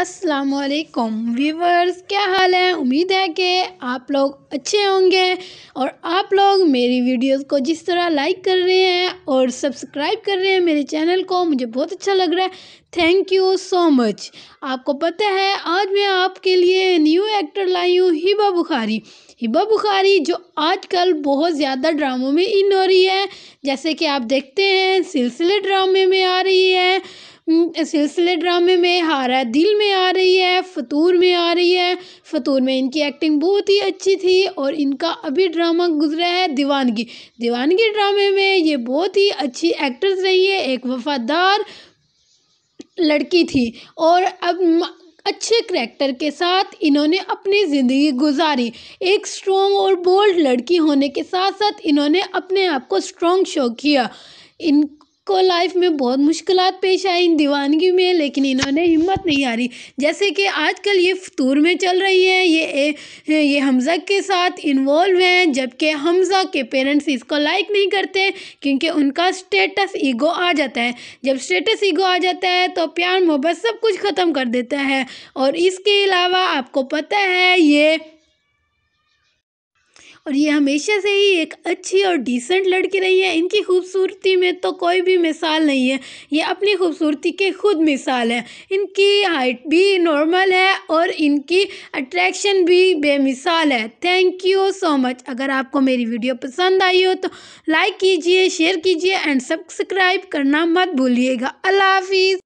असलकुम व्यूवर्स क्या हाल है उम्मीद है कि आप लोग अच्छे होंगे और आप लोग मेरी वीडियोस को जिस तरह लाइक कर रहे हैं और सब्सक्राइब कर रहे हैं मेरे चैनल को मुझे बहुत अच्छा लग रहा है थैंक यू सो मच आपको पता है आज मैं आपके लिए न्यू एक्टर लाई हूँ हिबा बुखारी हिबा बुखारी जो आजकल बहुत ज़्यादा ड्रामों में इन हो रही है जैसे कि आप देखते हैं सिलसिले ड्रामे में आ रही है हम्म, सिलसिले ड्रामे में हारा दिल में आ रही है फतूर में आ रही है फतूर में इनकी एक्टिंग बहुत ही अच्छी थी और इनका अभी ड्रामा गुजरा है दीवानगी दीवानगी ड्रामे में ये बहुत ही अच्छी एक्ट्रेस रही है एक वफ़ादार लड़की थी और अब अच्छे करैक्टर के साथ इन्होंने अपनी ज़िंदगी गुजारी एक स्ट्रॉन्ग और बोल्ड लड़की होने के साथ साथ इन्होंने अपने आप को स्ट्रॉन्ग शो किया इन को लाइफ में बहुत मुश्किल पेश आई इन दीवानगी में लेकिन इन्होंने हिम्मत नहीं हारी जैसे कि आजकल ये फतूर में चल रही है ये ये हमज़ा के साथ इन्वॉल्व हैं जबकि हमज़ा के पेरेंट्स इसको लाइक नहीं करते क्योंकि उनका स्टेटस ईगो आ जाता है जब स्टेटस ईगो आ जाता है तो प्यार मोहब्बत सब कुछ ख़त्म कर देता है और इसके अलावा आपको पता है ये और ये हमेशा से ही एक अच्छी और डिसेंट लड़की रही है इनकी खूबसूरती में तो कोई भी मिसाल नहीं है ये अपनी खूबसूरती के खुद मिसाल है इनकी हाइट भी नॉर्मल है और इनकी अट्रैक्शन भी बेमिसाल है थैंक यू सो मच अगर आपको मेरी वीडियो पसंद आई हो तो लाइक कीजिए शेयर कीजिए एंड सब्सक्राइब करना मत भूलिएगा अल्लाह हाफिज़